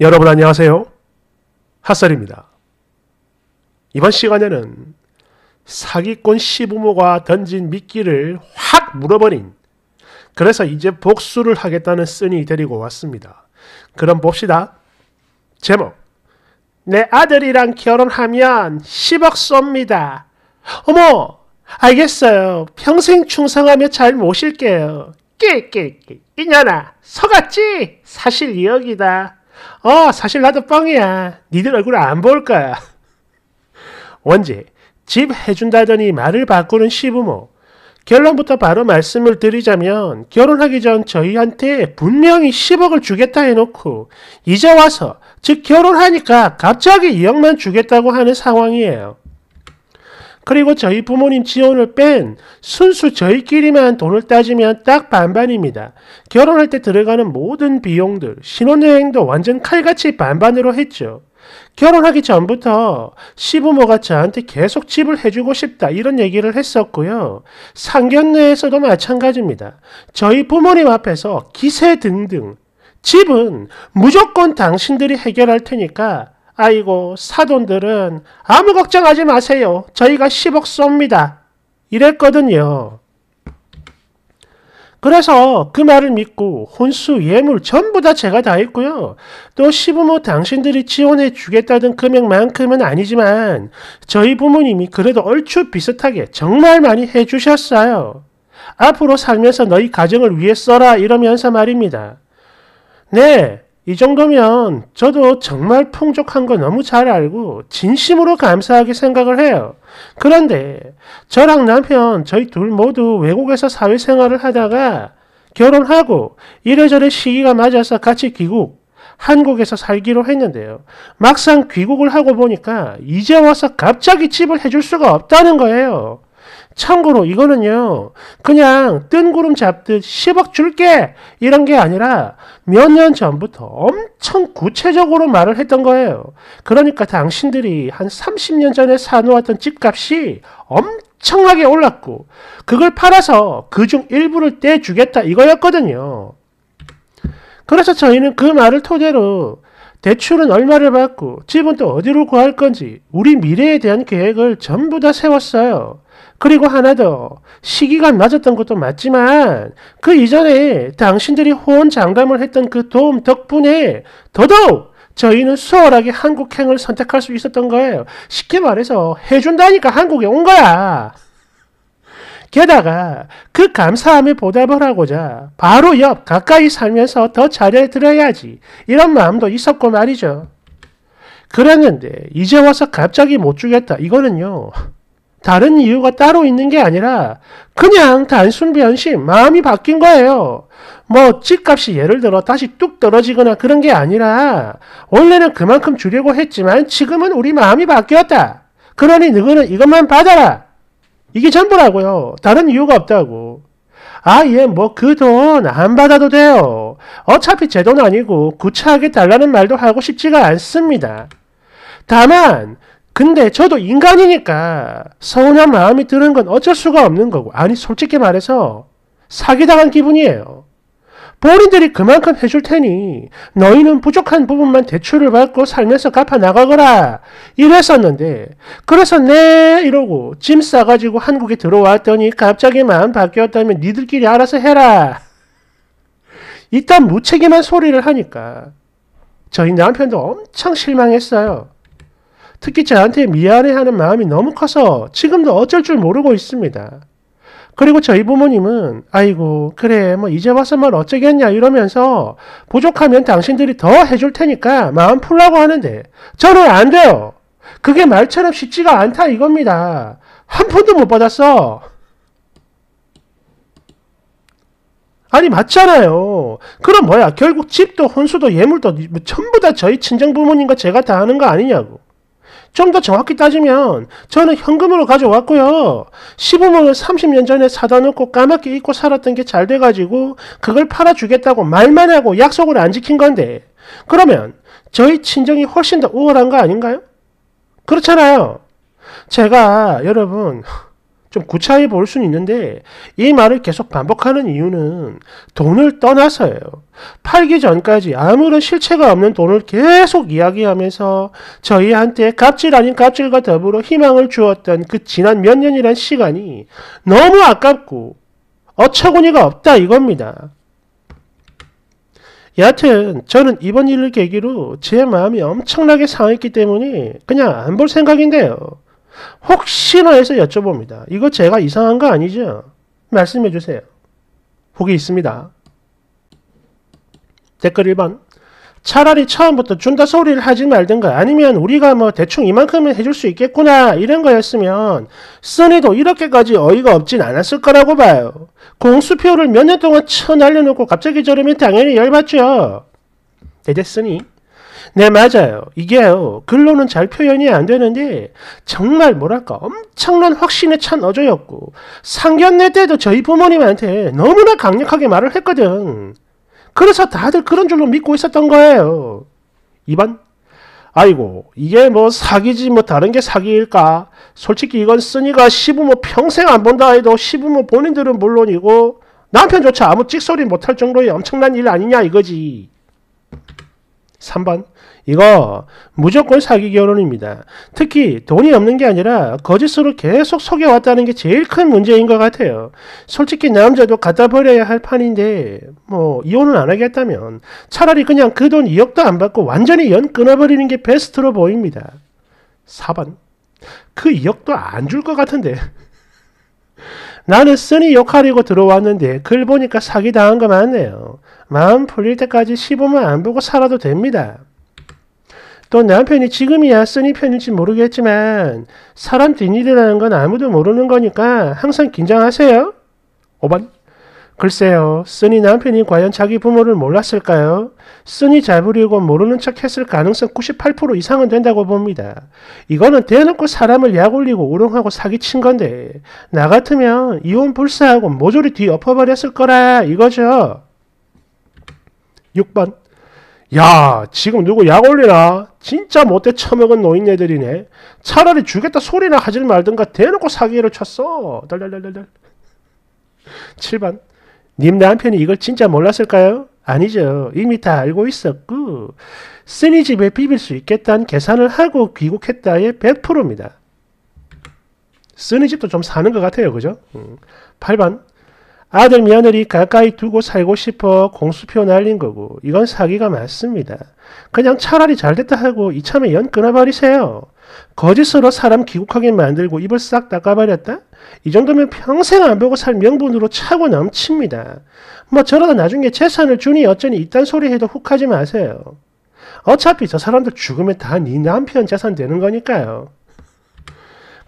여러분 안녕하세요. 핫설입니다. 이번 시간에는 사기꾼 시부모가 던진 미끼를 확 물어버린 그래서 이제 복수를 하겠다는 쓴이 데리고 왔습니다. 그럼 봅시다. 제목 내 아들이랑 결혼하면 10억 쏩니다. 어머 알겠어요. 평생 충성하며 잘 모실게요. 깨깨깨 이년아 서갔지? 사실 2억이다. 어, 사실 나도 뻥이야. 니들 얼굴 안 볼 거야. 원지, 집 해준다더니 말을 바꾸는 시부모. 결론부터 바로 말씀을 드리자면 결혼하기 전 저희한테 분명히 10억을 주겠다 해놓고 이제 와서 즉 결혼하니까 갑자기 2억만 주겠다고 하는 상황이에요. 그리고 저희 부모님 지원을 뺀 순수 저희끼리만 돈을 따지면 딱 반반입니다. 결혼할 때 들어가는 모든 비용들, 신혼여행도 완전 칼같이 반반으로 했죠. 결혼하기 전부터 시부모가 저한테 계속 집을 해주고 싶다 이런 얘기를 했었고요. 상견례에서도 마찬가지입니다. 저희 부모님 앞에서 기세 등등 집은 무조건 당신들이 해결할 테니까 아이고 사돈들은 아무 걱정하지 마세요. 저희가 10억 쏩니다. 이랬거든요. 그래서 그 말을 믿고 혼수, 예물 전부 다 제가 다 했고요. 또 시부모 당신들이 지원해 주겠다던 금액만큼은 아니지만 저희 부모님이 그래도 얼추 비슷하게 정말 많이 해주셨어요. 앞으로 살면서 너희 가정을 위해 써라 이러면서 말입니다. 네, 이 정도면 저도 정말 풍족한 거 너무 잘 알고 진심으로 감사하게 생각을 해요. 그런데 저랑 남편 저희 둘 모두 외국에서 사회생활을 하다가 결혼하고 이래저래 시기가 맞아서 같이 귀국, 한국에서 살기로 했는데요. 막상 귀국을 하고 보니까 이제 와서 갑자기 집을 해줄 수가 없다는 거예요. 참고로 이거는요. 그냥 뜬구름 잡듯 10억 줄게 이런 게 아니라 몇 년 전부터 엄청 구체적으로 말을 했던 거예요. 그러니까 당신들이 한 30년 전에 사놓았던 집값이 엄청나게 올랐고 그걸 팔아서 그 중 일부를 떼주겠다 이거였거든요. 그래서 저희는 그 말을 토대로 대출은 얼마를 받고 집은 또 어디로 구할 건지 우리 미래에 대한 계획을 전부 다 세웠어요. 그리고 하나 더 시기가 맞았던 것도 맞지만 그 이전에 당신들이 호언장담을 했던 그 도움 덕분에 더더욱 저희는 수월하게 한국행을 선택할 수 있었던 거예요. 쉽게 말해서 해준다니까 한국에 온 거야. 게다가 그 감사함에 보답을 하고자 바로 옆 가까이 살면서 더 잘해드려야지 이런 마음도 있었고 말이죠. 그랬는데 이제 와서 갑자기 못 주겠다 이거는요. 다른 이유가 따로 있는 게 아니라 그냥 단순 변신 마음이 바뀐 거예요. 뭐 집값이 예를 들어 다시 뚝 떨어지거나 그런 게 아니라 원래는 그만큼 주려고 했지만 지금은 우리 마음이 바뀌었다. 그러니 너희는 이것만 받아라. 이게 전부라고요. 다른 이유가 없다고. 아, 예, 뭐 그 돈 안 받아도 돼요. 어차피 제 돈 아니고 구차하게 달라는 말도 하고 싶지가 않습니다. 다만 근데 저도 인간이니까 서운한 마음이 드는 건 어쩔 수가 없는 거고 아니 솔직히 말해서 사기당한 기분이에요. 본인들이 그만큼 해줄 테니 너희는 부족한 부분만 대출을 받고 살면서 갚아나가거라 이랬었는데 그래서 네 이러고 짐 싸가지고 한국에 들어왔더니 갑자기 마음 바뀌었다면 니들끼리 알아서 해라 이딴 무책임한 소리를 하니까 저희 남편도 엄청 실망했어요. 특히 저한테 미안해하는 마음이 너무 커서 지금도 어쩔 줄 모르고 있습니다. 그리고 저희 부모님은 아이고 그래 뭐 이제 와서 뭘 어쩌겠냐 이러면서 부족하면 당신들이 더 해줄 테니까 마음 풀라고 하는데 저는 안 돼요. 그게 말처럼 쉽지가 않다 이겁니다. 한 푼도 못 받았어. 아니 맞잖아요. 그럼 뭐야 결국 집도 혼수도 예물도 전부 다 저희 친정 부모님과 제가 다 하는 거 아니냐고. 좀더 정확히 따지면 저는 현금으로 가져왔고요. 시부모는 30년 전에 사다 놓고 까맣게 잊고 살았던 게 잘 돼가지고 그걸 팔아주겠다고 말만 하고 약속을 안 지킨 건데 그러면 저희 친정이 훨씬 더 우월한 거 아닌가요? 그렇잖아요. 제가 여러분 좀 구차히 볼 수는 있는데 이 말을 계속 반복하는 이유는 돈을 떠나서요 팔기 전까지 아무런 실체가 없는 돈을 계속 이야기하면서 저희한테 갑질 아닌 갑질과 더불어 희망을 주었던 그 지난 몇 년이란 시간이 너무 아깝고 어처구니가 없다 이겁니다. 여하튼 저는 이번 일을 계기로 제 마음이 엄청나게 상했기 때문에 그냥 안 볼 생각인데요. 혹시나 해서 여쭤봅니다. 이거 제가 이상한 거 아니죠? 말씀해 주세요. 보기 있습니다. 댓글 1번. 차라리 처음부터 준다 소리를 하지 말든가 아니면 우리가 뭐 대충 이만큼은 해줄 수 있겠구나 이런 거였으면 써니도 이렇게까지 어이가 없진 않았을 거라고 봐요. 공수표를 몇 년 동안 쳐 날려놓고 갑자기 저러면 당연히 열받죠. 대대 쓰니 네, 맞아요. 이게요. 글로는 잘 표현이 안 되는데 정말 뭐랄까 엄청난 확신에 찬 어조였고 상견례 때도 저희 부모님한테 너무나 강력하게 말을 했거든. 그래서 다들 그런 줄로 믿고 있었던 거예요. 2번 아이고 이게 뭐 사기지 뭐 다른 게 사기일까 솔직히 이건 쓰니가 시부모 평생 안 본다 해도 시부모 본인들은 물론이고 남편조차 아무 찍소리 못할 정도의 엄청난 일 아니냐 이거지 3번. 이거 무조건 사기 결혼입니다. 특히 돈이 없는 게 아니라 거짓으로 계속 속여왔다는 게 제일 큰 문제인 것 같아요. 솔직히 남자도 갖다 버려야 할 판인데 뭐 이혼을 안 하겠다면 차라리 그냥 그 돈 2억도 안 받고 완전히 연 끊어버리는 게 베스트로 보입니다. 4번. 그 2억도 안 줄 것 같은데. 나는 쓰니 역할이고 들어왔는데 글 보니까 사기당한 거 맞네요. 마음 풀릴 때까지 시범을 안 보고 살아도 됩니다. 또 남편이 지금이야 쓰니 편일지 모르겠지만 사람 뒷일이라는 건 아무도 모르는 거니까 항상 긴장하세요. 5번 글쎄요. 쓰니 남편이 과연 자기 부모를 몰랐을까요? 쓰니 잘부리고 모르는 척 했을 가능성 98% 이상은 된다고 봅니다. 이거는 대놓고 사람을 약올리고 우롱하고 사기친 건데 나 같으면 이혼 불사하고 모조리 뒤엎어버렸을 거라 이거죠. 6번. 야, 지금 누구 약 올리나? 진짜 못돼 처먹은 노인네들이네. 차라리 죽겠다 소리나 하질 말든가 대놓고 사기를 쳤어. 달달달달달. 7번. 님 남편이 이걸 진짜 몰랐을까요? 아니죠. 이미 다 알고 있었고 쓰니 집에 비빌 수 있겠다는 계산을 하고 귀국했다의 100%입니다. 쓰니 집도 좀 사는 것 같아요. 그죠? 8번. 음. 아들 며느리 가까이 두고 살고 싶어 공수표 날린 거고 이건 사기가 맞습니다. 그냥 차라리 잘됐다 하고 이참에 연 끊어버리세요. 거짓으로 사람 귀국하게 만들고 입을 싹 닦아버렸다? 이 정도면 평생 안 보고 살 명분으로 차고 넘칩니다. 뭐 저러다 나중에 재산을 주니 어쩌니 이딴 소리 해도 훅 하지 마세요. 어차피 저 사람들 죽으면 다 네 남편 재산 되는 거니까요.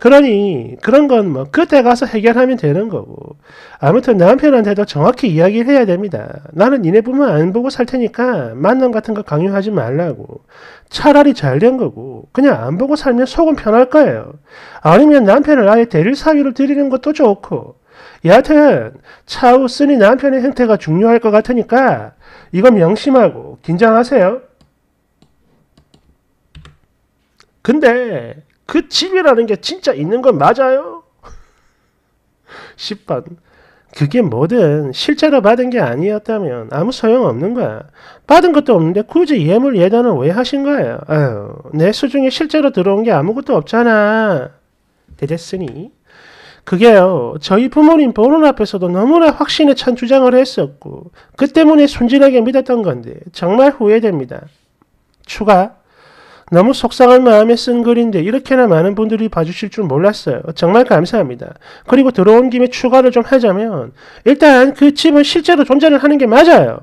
그러니 그런 건 뭐 그때 가서 해결하면 되는 거고 아무튼 남편한테도 정확히 이야기를 해야 됩니다. 나는 니네 부모 안 보고 살 테니까 만남 같은 거 강요하지 말라고 차라리 잘 된 거고 그냥 안 보고 살면 속은 편할 거예요. 아니면 남편을 아예 대리 사위로 드리는 것도 좋고 여하튼 차후 쓰니 남편의 형태가 중요할 것 같으니까 이건 명심하고 긴장하세요. 근데 그집이라는게 진짜 있는 건 맞아요? 10번. 그게 뭐든 실제로 받은 게 아니었다면 아무 소용없는 거야. 받은 것도 없는데 굳이 예물 예단을 왜 하신 거예요? 아유, 내 수중에 실제로 들어온 게 아무것도 없잖아. 되겠으니. 그게요. 저희 부모님 보는 앞에서도 너무나 확신에 찬 주장을 했었고 그 때문에 순진하게 믿었던 건데 정말 후회됩니다. 추가 너무 속상한 마음에 쓴 글인데 이렇게나 많은 분들이 봐주실 줄 몰랐어요. 정말 감사합니다. 그리고 들어온 김에 추가를 좀 하자면 일단 그 집은 실제로 존재를 하는 게 맞아요.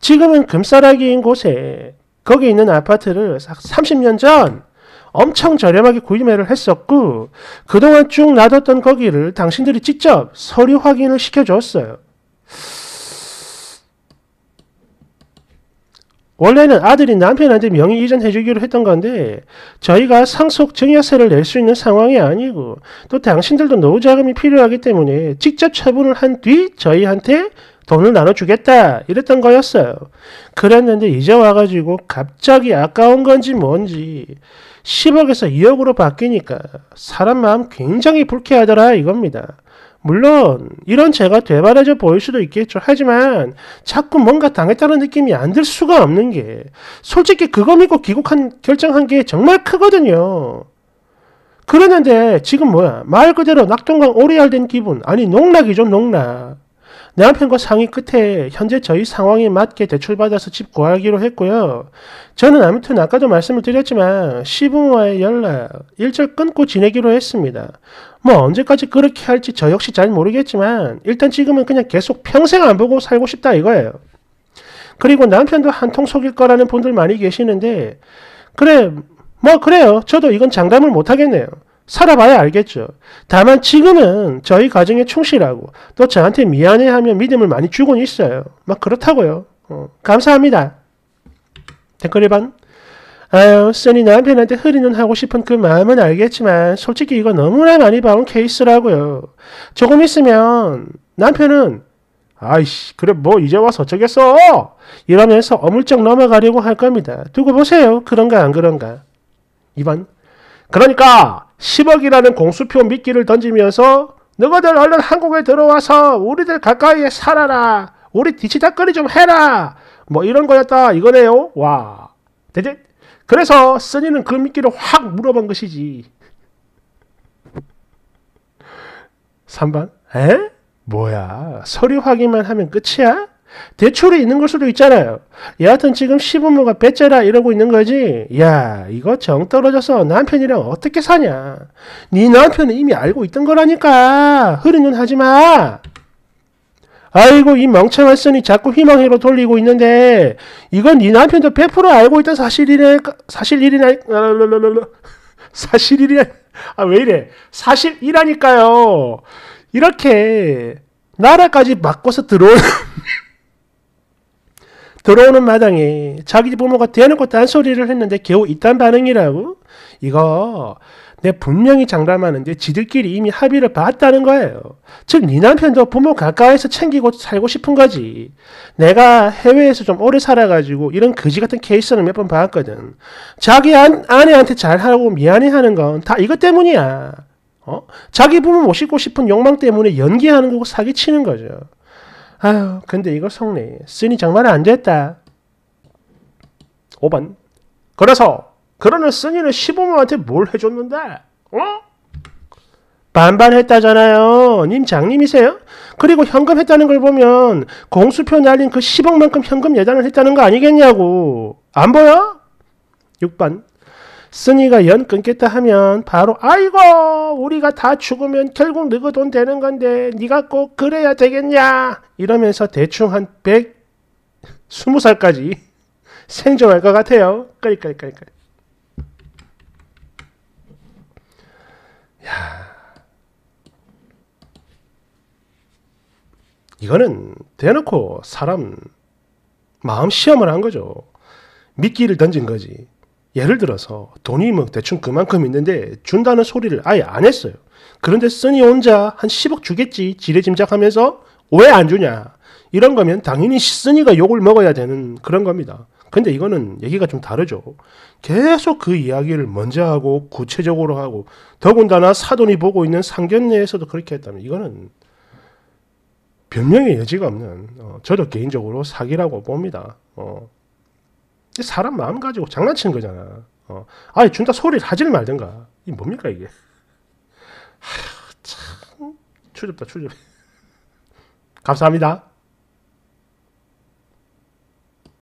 지금은 금싸라기인 곳에 거기 있는 아파트를 30년 전 엄청 저렴하게 구입을 했었고 그동안 쭉 놔뒀던 거기를 당신들이 직접 서류 확인을 시켜줬어요. 원래는 아들이 남편한테 명의 이전해주기로 했던 건데 저희가 상속 증여세를 낼 수 있는 상황이 아니고 또 당신들도 노후 자금이 필요하기 때문에 직접 처분을 한 뒤 저희한테 돈을 나눠주겠다 이랬던 거였어요. 그랬는데 이제 와가지고 갑자기 아까운 건지 뭔지 10억에서 2억으로 바뀌니까 사람 마음 굉장히 불쾌하더라 이겁니다. 물론 이런 제가 되바라져 보일 수도 있겠죠. 하지만 자꾸 뭔가 당했다는 느낌이 안 들 수가 없는 게 솔직히 그거 믿고 귀국한 결정한 게 정말 크거든요. 그러는데 지금 뭐야 말 그대로 낙동강 오리알 된 기분 아니 농락이죠 농락. 남편과 상의 끝에 현재 저희 상황에 맞게 대출받아서 집 구하기로 했고요. 저는 아무튼 아까도 말씀을 드렸지만 시부모와의 연락 일절 끊고 지내기로 했습니다. 뭐 언제까지 그렇게 할지 저 역시 잘 모르겠지만 일단 지금은 그냥 계속 평생 안 보고 살고 싶다 이거예요. 그리고 남편도 한통 속일 거라는 분들 많이 계시는데 그래 뭐 그래요. 저도 이건 장담을 못 하겠네요. 살아봐야 알겠죠. 다만 지금은 저희 가정에 충실하고 또 저한테 미안해하며 믿음을 많이 주곤 있어요. 막 그렇다고요. 어, 감사합니다. 댓글 1반 아유, 쓰니 남편한테 흐리는 하고 싶은 그 마음은 알겠지만 솔직히 이거 너무나 많이 봐온 케이스라고요. 조금 있으면 남편은 아이씨, 그래 뭐 이제 와서 어쩌겠어? 이러면서 어물쩍 넘어가려고 할 겁니다. 두고 보세요. 그런가 안 그런가. 2번 그러니까 10억이라는 공수표 미끼를 던지면서 너희들 얼른 한국에 들어와서 우리들 가까이에 살아라. 우리 뒤치다거리 좀 해라. 뭐 이런 거였다 이거네요. 와. 대체 그래서 써니는 그 미끼를 확 물어본 것이지. 3번. 에? 뭐야. 서류 확인만 하면 끝이야? 대출이 있는 걸 수도 있잖아요. 여하튼 지금 시부모가 배째라 이러고 있는 거지. 야, 이거 정 떨어져서 남편이랑 어떻게 사냐. 네 남편은 이미 알고 있던 거라니까. 흐른 눈 하지 마. 아이고 이 멍청한 쓰니 자꾸 희망으로 돌리고 있는데 이건 네 남편도 100% 알고 있던 사실이네. 사실일이나 사실일이나 아왜 이래? 사실이라니까요. 이렇게 나라까지 바꿔서 들어온 들어오는 마당에 자기 부모가 대놓고 딴소리를 했는데 겨우 이딴 반응이라고? 이거 내 분명히 장담하는데 지들끼리 이미 합의를 봤다는 거예요. 즉, 네 남편도 부모 가까이서 챙기고 살고 싶은 거지. 내가 해외에서 좀 오래 살아가지고 이런 거지 같은 케이스는 몇 번 봤거든. 자기 안, 아내한테 잘하고 미안해하는 건 다 이것 때문이야. 어? 자기 부모 모시고 싶은 욕망 때문에 연기하는 거고 사기치는 거죠. 아휴 근데 이거 성례. 쓰니 정말 안 됐다. 5번. 그래서, 그러는 쓰니는 시부모한테 뭘 해줬는데? 어? 반반했다잖아요. 님 장님이세요? 그리고 현금 했다는 걸 보면 공수표 날린 그 10억만큼 현금 예단을 했다는 거 아니겠냐고. 안 보여? 6번. 쓰니가 연 끊겠다 하면 바로 아이고 우리가 다 죽으면 결국 너그 돈 되는 건데 네가 꼭 그래야 되겠냐 이러면서 대충 한 100, 20살까지 생존할 것 같아요. 까리까리야 이거는 대놓고 사람 마음 시험을 한 거죠. 미끼를 던진 거지. 예를 들어서 돈이 뭐 대충 그만큼 있는데 준다는 소리를 아예 안 했어요. 그런데 쓰니 혼자 한 10억 주겠지 지레짐작하면서 왜 안 주냐 이런 거면 당연히 쓰니가 욕을 먹어야 되는 그런 겁니다. 근데 이거는 얘기가 좀 다르죠. 계속 그 이야기를 먼저 하고 구체적으로 하고 더군다나 사돈이 보고 있는 상견 례에서도 그렇게 했다면 이거는 변명의 여지가 없는 어, 저도 개인적으로 사기라고 봅니다. 어. 사람 마음 가지고 장난치는 거잖아. 어. 아예 준다 소리 하질 말든가. 이 뭡니까 이게? 하, 참 추접다 추접. 감사합니다.